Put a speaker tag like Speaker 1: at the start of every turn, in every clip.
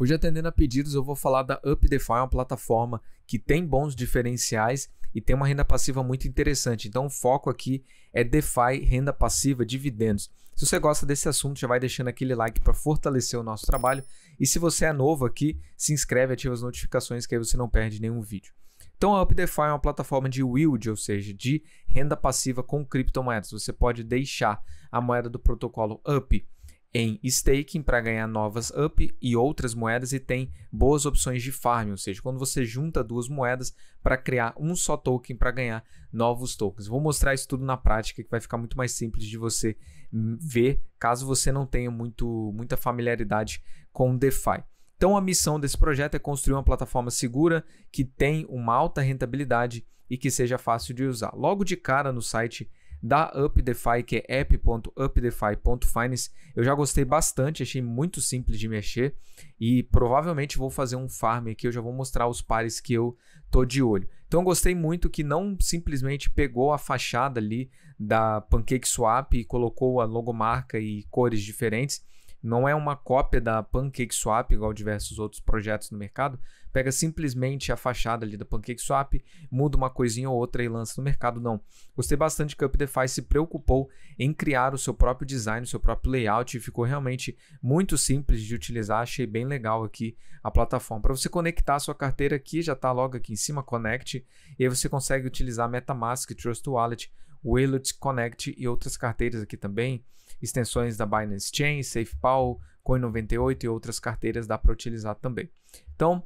Speaker 1: Hoje, atendendo a pedidos, eu vou falar da UpDefi, uma plataforma que tem bons diferenciais e tem uma renda passiva muito interessante. Então, o foco aqui é DeFi, renda passiva, dividendos. Se você gosta desse assunto, já vai deixando aquele like para fortalecer o nosso trabalho. E se você é novo aqui, se inscreve, ativa as notificações que aí você não perde nenhum vídeo. Então, a UpDefi é uma plataforma de yield, ou seja, de renda passiva com criptomoedas. Você pode deixar a moeda do protocolo UP em staking para ganhar novas up e outras moedas e tem boas opções de farm, ou seja, quando você junta duas moedas para criar um só token para ganhar novos tokens. Vou mostrar isso tudo na prática que vai ficar muito mais simples de você ver, caso você não tenha muito, muita familiaridade com DeFi. Então a missão desse projeto é construir uma plataforma segura que tem uma alta rentabilidade e que seja fácil de usar. Logo de cara no site da UpDeFi, que é app.updefi.finance. Eu já gostei bastante, achei muito simples de mexer e provavelmente vou fazer um farm aqui, eu já vou mostrar os pares que eu tô de olho. Então gostei muito que não simplesmente pegou a fachada ali da PancakeSwap e colocou a logomarca e cores diferentes, não é uma cópia da PancakeSwap, igual diversos outros projetos no mercado, pega simplesmente a fachada ali da PancakeSwap, muda uma coisinha ou outra e lança no mercado, não. Gostei bastante que a UpDeFi se preocupou em criar o seu próprio design, o seu próprio layout, e ficou realmente muito simples de utilizar, achei bem legal aqui a plataforma. Para você conectar a sua carteira aqui, já está logo aqui em cima, Connect, e aí você consegue utilizar MetaMask, Trust Wallet, Wallet Connect e outras carteiras aqui também, extensões da Binance Chain, SafePal, Coin98 e outras carteiras dá para utilizar também. Então,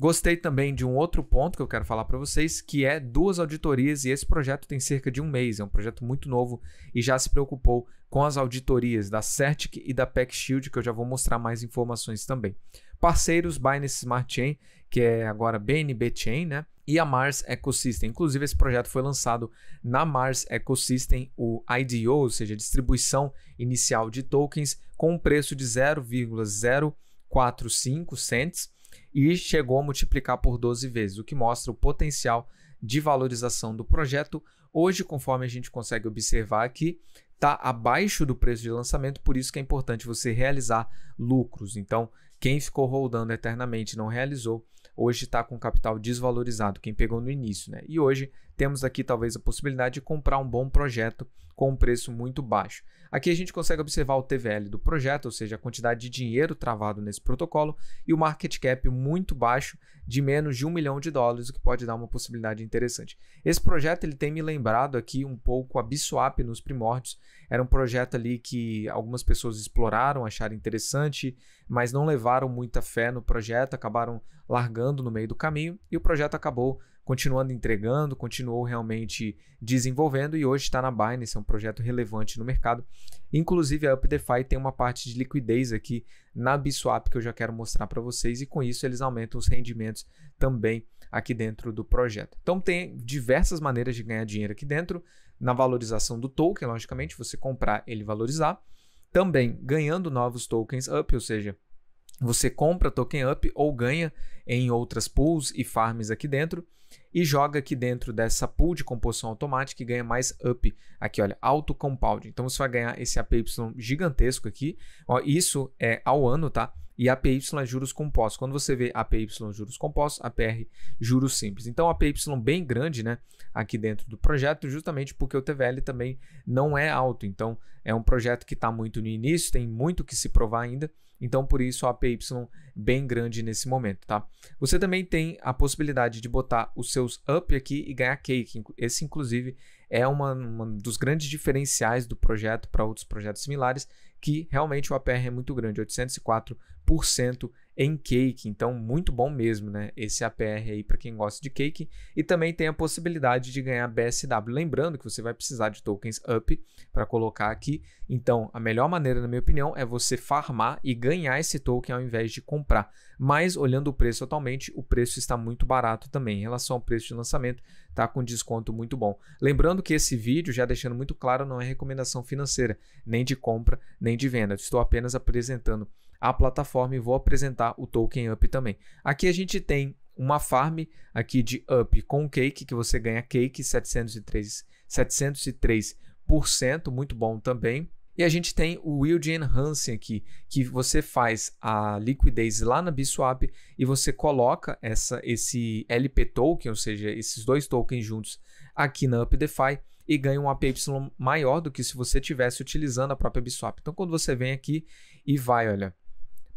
Speaker 1: Gostei também de um outro ponto que eu quero falar para vocês, que é duas auditorias, e esse projeto tem cerca de um mês, é um projeto muito novo e já se preocupou com as auditorias da Certic e da Pack Shield, que eu já vou mostrar mais informações também. Parceiros Binance Smart Chain, que é agora BNB Chain, né? E a Mars Ecosystem. Inclusive, esse projeto foi lançado na Mars Ecosystem, o IDO, ou seja, distribuição inicial de tokens, com um preço de 0,045 cents e chegou a multiplicar por 12 vezes, o que mostra o potencial de valorização do projeto. Hoje, conforme a gente consegue observar aqui, está abaixo do preço de lançamento, por isso que é importante você realizar lucros. Então, quem ficou rodando eternamente não realizou, hoje está com capital desvalorizado, quem pegou no início, né? E hoje temos aqui talvez a possibilidade de comprar um bom projeto com um preço muito baixo. Aqui a gente consegue observar o TVL do projeto, ou seja, a quantidade de dinheiro travado nesse protocolo e o market cap muito baixo, de menos de um milhão de dólares, o que pode dar uma possibilidade interessante. Esse projeto ele tem me lembrado aqui um pouco a Biswap nos primórdios. Era um projeto ali que algumas pessoas exploraram, acharam interessante, mas não levaram muita fé no projeto, acabaram largando no meio do caminho e o projeto acabou continuando entregando, continuou realmente desenvolvendo e hoje está na Binance, é um projeto relevante no mercado. Inclusive a UpDeFi tem uma parte de liquidez aqui na Biswap que eu já quero mostrar para vocês e com isso eles aumentam os rendimentos também aqui dentro do projeto. Então tem diversas maneiras de ganhar dinheiro aqui dentro, na valorização do token, logicamente, você comprar ele valorizar, também ganhando novos tokens up, ou seja, você compra token up ou ganha em outras pools e farms aqui dentro e joga aqui dentro dessa pool de composição automática e ganha mais up. Aqui, olha, auto compound. Então você vai ganhar esse APY gigantesco aqui. Ó, isso é ao ano, tá? E APY é juros compostos. Quando você vê APY juros compostos, APR juros simples. Então APY bem grande, né, aqui dentro do projeto, justamente porque o TVL também não é alto. Então é um projeto que está muito no início, tem muito que se provar ainda então, por isso, a APY bem grande nesse momento, tá? Você também tem a possibilidade de botar os seus up aqui e ganhar cake. Esse, inclusive, é uma, uma dos grandes diferenciais do projeto para outros projetos similares, que realmente o APR é muito grande, 804% em cake, então muito bom mesmo, né? Esse APR aí para quem gosta de cake e também tem a possibilidade de ganhar BSW. Lembrando que você vai precisar de tokens up para colocar aqui. Então, a melhor maneira, na minha opinião, é você farmar e ganhar esse token ao invés de comprar. Mas olhando o preço atualmente, o preço está muito barato também em relação ao preço de lançamento, tá com desconto muito bom. Lembrando que esse vídeo, já deixando muito claro, não é recomendação financeira, nem de compra, nem de venda. Estou apenas apresentando a plataforma e vou apresentar o token Up também. Aqui a gente tem uma farm aqui de Up com Cake, que você ganha Cake 703, 703%, muito bom também. E a gente tem o Yield Enhancing aqui, que você faz a liquidez lá na Biswap e você coloca essa, esse LP token, ou seja, esses dois tokens juntos aqui na UpDeFi e ganha um APY maior do que se você tivesse utilizando a própria Biswap. Então, quando você vem aqui e vai, olha,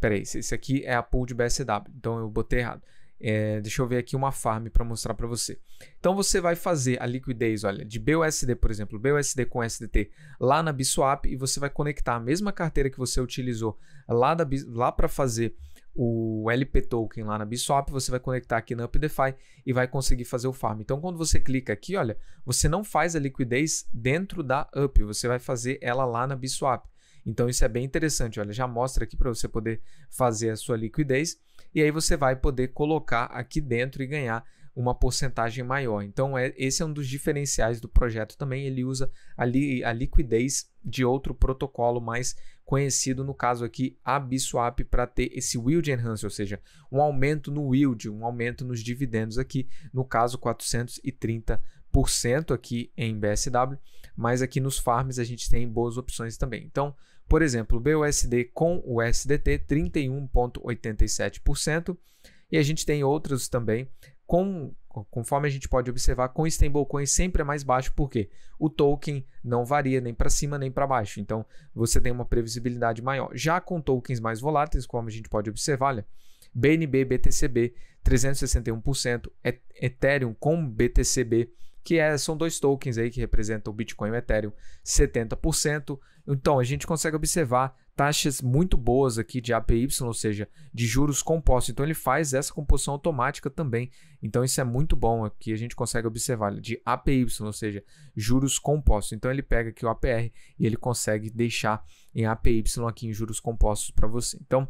Speaker 1: Peraí, esse aqui é a pool de BSW, então eu botei errado. É, deixa eu ver aqui uma farm para mostrar para você. Então você vai fazer a liquidez, olha, de BUSD, por exemplo, BUSD com SDT lá na Biswap e você vai conectar a mesma carteira que você utilizou lá, da, lá para fazer o LP token lá na Biswap, você vai conectar aqui na UpDeFi e vai conseguir fazer o farm. Então quando você clica aqui, olha, você não faz a liquidez dentro da Up, você vai fazer ela lá na Biswap. Então isso é bem interessante, olha, já mostra aqui para você poder fazer a sua liquidez e aí você vai poder colocar aqui dentro e ganhar uma porcentagem maior. Então é, esse é um dos diferenciais do projeto também, ele usa a, a liquidez de outro protocolo mais conhecido, no caso aqui a Biswap, para ter esse yield enhance, ou seja, um aumento no yield, um aumento nos dividendos aqui, no caso 430 aqui em BSW, mas aqui nos farms a gente tem boas opções também. Então, por exemplo, BUSD com o USDT 31.87% e a gente tem outros também com conforme a gente pode observar com stablecoin sempre é mais baixo porque o token não varia nem para cima nem para baixo. Então você tem uma previsibilidade maior. Já com tokens mais voláteis, como a gente pode observar, olha, BNB, BTCB 361%, Ethereum com BTCB que é, são dois tokens aí que representam o Bitcoin e o Ethereum, 70%, então, a gente consegue observar taxas muito boas aqui de APY, ou seja, de juros compostos. Então, ele faz essa composição automática também. Então, isso é muito bom. Aqui a gente consegue observar de APY, ou seja, juros compostos. Então, ele pega aqui o APR e ele consegue deixar em APY aqui em juros compostos para você. Então,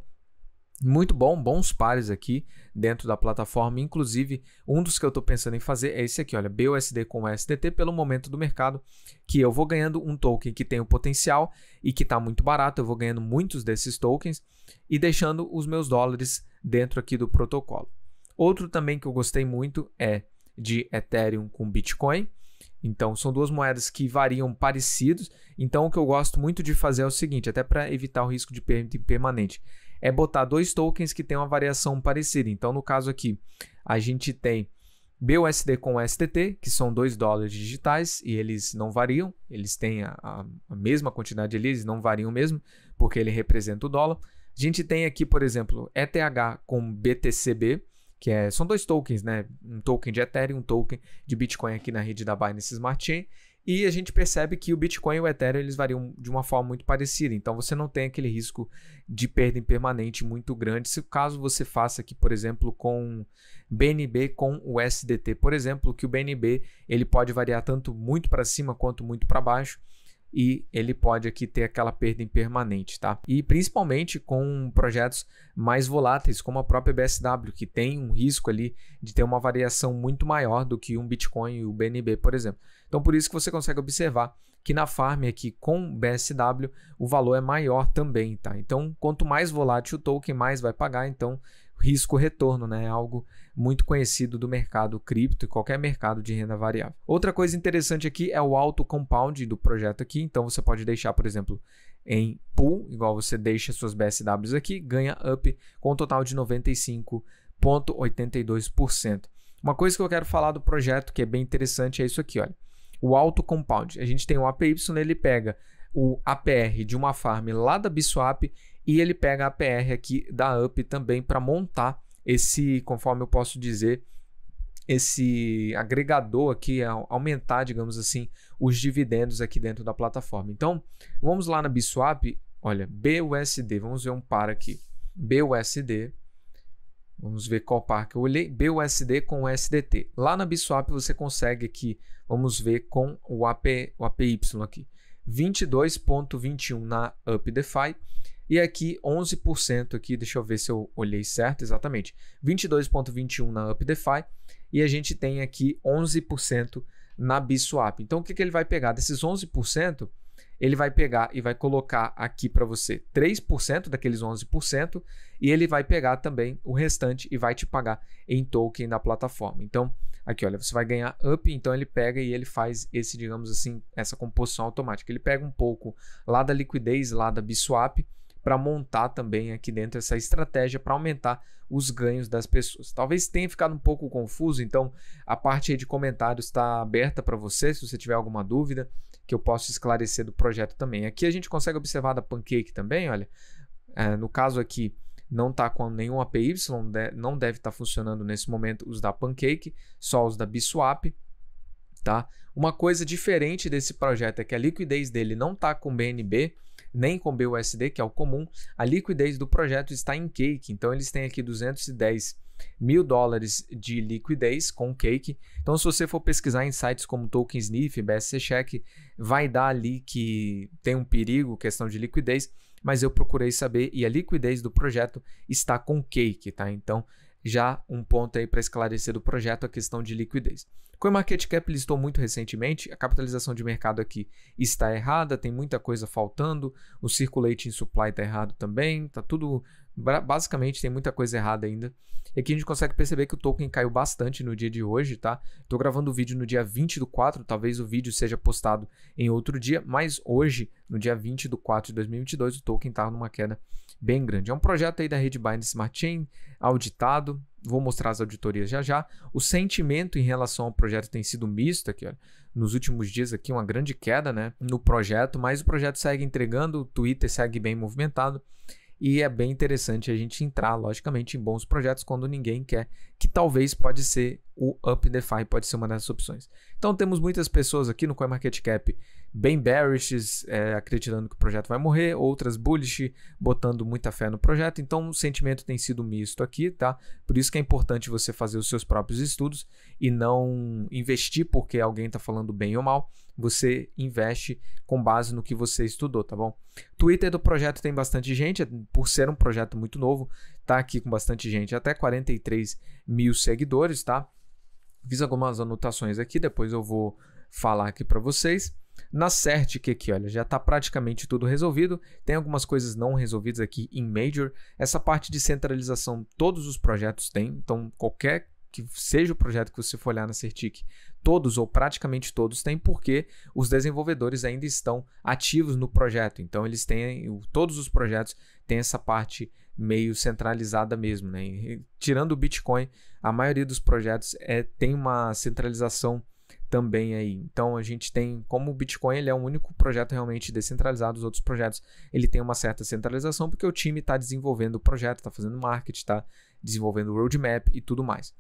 Speaker 1: muito bom, bons pares aqui dentro da plataforma. Inclusive, um dos que eu estou pensando em fazer é esse aqui, olha, BUSD com USDT pelo momento do mercado, que eu vou ganhando um token que tem o potencial e que está muito barato, eu vou ganhando muitos desses tokens e deixando os meus dólares dentro aqui do protocolo. Outro também que eu gostei muito é de Ethereum com Bitcoin. Então, são duas moedas que variam parecidos. Então, o que eu gosto muito de fazer é o seguinte, até para evitar o risco de perda permanente é botar dois tokens que têm uma variação parecida. Então, no caso aqui, a gente tem BUSD com STT, que são dois dólares digitais, e eles não variam, eles têm a, a, a mesma quantidade ali, eles não variam mesmo, porque ele representa o dólar. A gente tem aqui, por exemplo, ETH com BTCB, que é, são dois tokens, né? Um token de Ethereum, um token de Bitcoin aqui na rede da Binance Smart Chain. E a gente percebe que o Bitcoin e o Ethereum eles variam de uma forma muito parecida. Então você não tem aquele risco de perda permanente muito grande. Se caso você faça aqui, por exemplo, com BNB com o SDT, por exemplo, que o BNB ele pode variar tanto muito para cima quanto muito para baixo e ele pode aqui ter aquela perda impermanente, tá? E principalmente com projetos mais voláteis, como a própria BSW, que tem um risco ali de ter uma variação muito maior do que um Bitcoin e o BNB, por exemplo. Então, por isso que você consegue observar que na farm aqui com BSW o valor é maior também, tá? Então, quanto mais volátil o token, mais vai pagar. Então, risco-retorno, né? É algo muito conhecido do mercado cripto e qualquer mercado de renda variável. Outra coisa interessante aqui é o auto compound do projeto aqui. Então você pode deixar, por exemplo, em pool, igual você deixa suas BSWs aqui, ganha up com um total de 95,82%. Uma coisa que eu quero falar do projeto que é bem interessante é isso aqui, olha. O auto compound. A gente tem o APY, né? ele pega o APR de uma farm lá da Biswap e ele pega a PR aqui da UP também para montar esse, conforme eu posso dizer, esse agregador aqui, é aumentar, digamos assim, os dividendos aqui dentro da plataforma. Então, vamos lá na Biswap, olha, BUSD, vamos ver um par aqui. BUSD, vamos ver qual par que eu olhei, BUSD com SDT. Lá na Biswap você consegue aqui, vamos ver com o, AP, o APY aqui, 22.21 na UP Defi. E aqui 11% aqui, deixa eu ver se eu olhei certo, exatamente. 22.21 na UpDeFi e a gente tem aqui 11% na Biswap. Então o que, que ele vai pegar desses 11%? Ele vai pegar e vai colocar aqui para você 3% daqueles 11% e ele vai pegar também o restante e vai te pagar em token da plataforma. Então, aqui olha, você vai ganhar up, então ele pega e ele faz esse, digamos assim, essa composição automática. Ele pega um pouco lá da liquidez, lá da Biswap, para montar também aqui dentro essa estratégia para aumentar os ganhos das pessoas. Talvez tenha ficado um pouco confuso, então a parte de comentários está aberta para você, se você tiver alguma dúvida que eu possa esclarecer do projeto também. Aqui a gente consegue observar da Pancake também, olha, é, no caso aqui não está com nenhum APY, não deve estar tá funcionando nesse momento os da Pancake, só os da Biswap tá? Uma coisa diferente desse projeto é que a liquidez dele não está com BNB, nem com BUSD, que é o comum. A liquidez do projeto está em Cake, então eles têm aqui 210 mil dólares de liquidez com Cake. Então, se você for pesquisar em sites como Token Sniff, BSC Check, vai dar ali que tem um perigo, questão de liquidez, mas eu procurei saber e a liquidez do projeto está com Cake, tá? Então, já um ponto aí para esclarecer do projeto, a questão de liquidez. CoinMarketCap listou muito recentemente, a capitalização de mercado aqui está errada, tem muita coisa faltando, o circulating supply está errado também, tá tudo basicamente tem muita coisa errada ainda. E aqui a gente consegue perceber que o token caiu bastante no dia de hoje, tá? Tô gravando o vídeo no dia 20 do 4, talvez o vídeo seja postado em outro dia, mas hoje, no dia 20 do 4 de 2022, o token tá numa queda bem grande. É um projeto aí da rede Binance Smart Chain, auditado, vou mostrar as auditorias já já. O sentimento em relação ao projeto tem sido misto aqui, olha. Nos últimos dias aqui uma grande queda, né, no projeto, mas o projeto segue entregando, o Twitter segue bem movimentado. E é bem interessante a gente entrar, logicamente, em bons projetos quando ninguém quer, que talvez pode ser o UpDeFi, pode ser uma dessas opções. Então temos muitas pessoas aqui no CoinMarketCap bem bearish, é, acreditando que o projeto vai morrer, outras bullish, botando muita fé no projeto. Então o sentimento tem sido misto aqui, tá? Por isso que é importante você fazer os seus próprios estudos e não investir porque alguém está falando bem ou mal, você investe com base no que você estudou, tá bom? Twitter do projeto tem bastante gente, é, por ser um projeto muito novo, tá aqui com bastante gente, até 43 mil seguidores, tá? Fiz algumas anotações aqui, depois eu vou falar aqui para vocês. Na Certic aqui, olha, já está praticamente tudo resolvido. Tem algumas coisas não resolvidas aqui em Major. Essa parte de centralização, todos os projetos têm. Então, qualquer que seja o projeto que você for olhar na Certic, todos ou praticamente todos têm, porque os desenvolvedores ainda estão ativos no projeto. Então eles têm, todos os projetos têm essa parte meio centralizada mesmo, né? E, tirando o Bitcoin, a maioria dos projetos é, tem uma centralização também aí. Então a gente tem, como o Bitcoin ele é o único projeto realmente descentralizado, os outros projetos ele tem uma certa centralização porque o time está desenvolvendo o projeto, está fazendo marketing, está desenvolvendo o roadmap e tudo mais.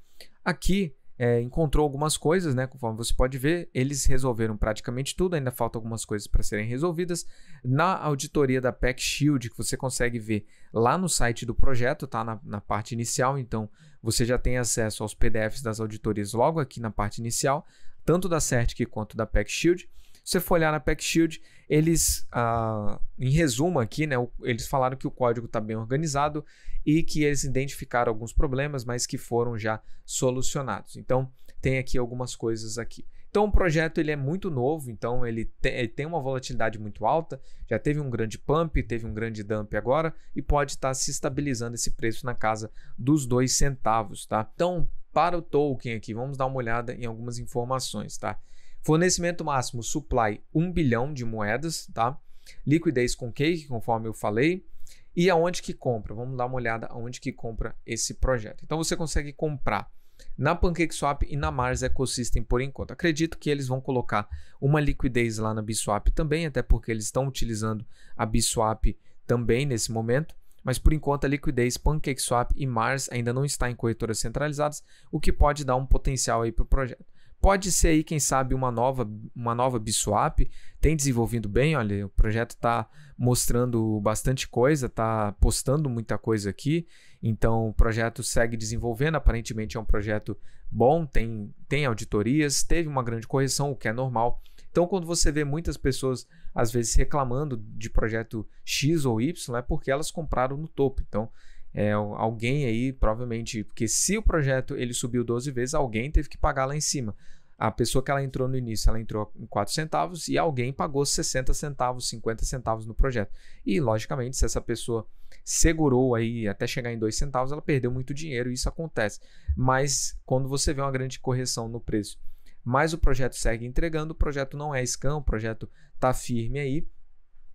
Speaker 1: Aqui é, encontrou algumas coisas, né? Conforme você pode ver, eles resolveram praticamente tudo, ainda faltam algumas coisas para serem resolvidas. Na auditoria da Pack Shield, que você consegue ver lá no site do projeto, tá? Na, na parte inicial, então você já tem acesso aos PDFs das auditorias logo aqui na parte inicial tanto da Certic quanto da Pack Shield. Se você for olhar na Pack Shield, eles, ah, em resumo aqui, né, eles falaram que o código está bem organizado e que eles identificaram alguns problemas, mas que foram já solucionados. Então, tem aqui algumas coisas aqui. Então, o projeto ele é muito novo, então ele, te, ele tem uma volatilidade muito alta, já teve um grande pump, teve um grande dump agora e pode estar tá se estabilizando esse preço na casa dos dois centavos, tá? Então, para o token aqui, vamos dar uma olhada em algumas informações, tá? Fornecimento máximo, supply 1 bilhão de moedas, tá? Liquidez com cake, conforme eu falei. E aonde que compra? Vamos dar uma olhada aonde que compra esse projeto. Então você consegue comprar na PancakeSwap e na Mars Ecosystem por enquanto. Acredito que eles vão colocar uma liquidez lá na BSwap também, até porque eles estão utilizando a BSwap também nesse momento mas por enquanto a liquidez, PancakeSwap e Mars ainda não está em corretoras centralizadas, o que pode dar um potencial aí para o projeto. Pode ser aí, quem sabe, uma nova, uma nova Biswap. Tem desenvolvido bem, olha, o projeto está mostrando bastante coisa, está postando muita coisa aqui. Então, o projeto segue desenvolvendo. Aparentemente é um projeto bom, tem, tem auditorias, teve uma grande correção, o que é normal então, quando você vê muitas pessoas, às vezes, reclamando de projeto X ou Y, é porque elas compraram no topo. Então, é, alguém aí, provavelmente, porque se o projeto ele subiu 12 vezes, alguém teve que pagar lá em cima. A pessoa que ela entrou no início, ela entrou em 4 centavos e alguém pagou 60 centavos, 50 centavos no projeto. E, logicamente, se essa pessoa segurou aí até chegar em 2 centavos, ela perdeu muito dinheiro e isso acontece. Mas quando você vê uma grande correção no preço mas o projeto segue entregando, o projeto não é scan, o projeto está firme aí.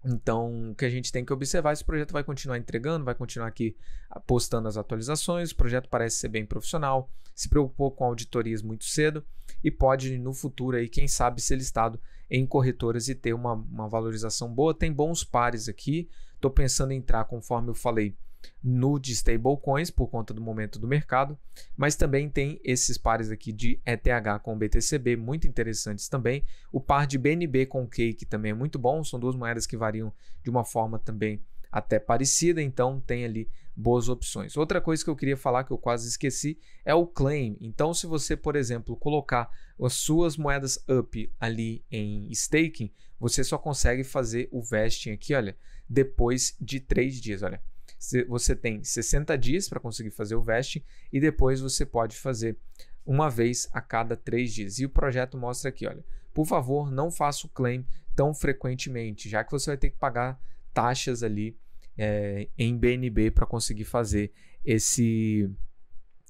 Speaker 1: Então, o que a gente tem que observar, esse é projeto vai continuar entregando, vai continuar aqui postando as atualizações, o projeto parece ser bem profissional, se preocupou com auditorias muito cedo e pode no futuro aí, quem sabe, ser listado em corretoras e ter uma, uma valorização boa. Tem bons pares aqui, estou pensando em entrar, conforme eu falei, no de stablecoins por conta do momento do mercado, mas também tem esses pares aqui de ETH com BTCB muito interessantes também. O par de BNB com Cake também é muito bom, são duas moedas que variam de uma forma também até parecida, então tem ali boas opções. Outra coisa que eu queria falar que eu quase esqueci é o claim. Então, se você, por exemplo, colocar as suas moedas up ali em staking, você só consegue fazer o vesting aqui, olha, depois de três dias, olha você tem 60 dias para conseguir fazer o vesting e depois você pode fazer uma vez a cada três dias. E o projeto mostra aqui, olha, por favor, não faça o claim tão frequentemente, já que você vai ter que pagar taxas ali é, em BNB para conseguir fazer esse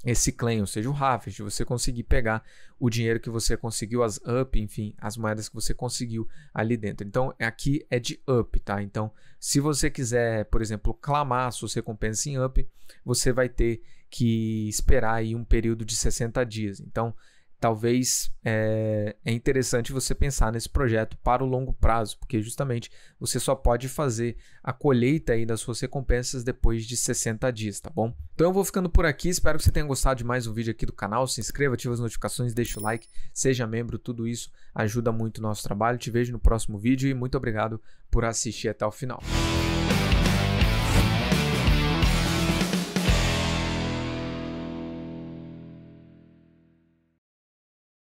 Speaker 1: esse claim, ou seja, o harvest, você conseguir pegar o dinheiro que você conseguiu, as up, enfim, as moedas que você conseguiu ali dentro. Então, aqui é de up, tá? Então, se você quiser, por exemplo, clamar suas recompensas em up, você vai ter que esperar aí um período de 60 dias. Então, talvez é, é, interessante você pensar nesse projeto para o longo prazo, porque justamente você só pode fazer a colheita aí das suas recompensas depois de 60 dias, tá bom? Então eu vou ficando por aqui, espero que você tenha gostado de mais um vídeo aqui do canal, se inscreva, ative as notificações, deixa o like, seja membro, tudo isso ajuda muito o nosso trabalho, te vejo no próximo vídeo e muito obrigado por assistir até o final.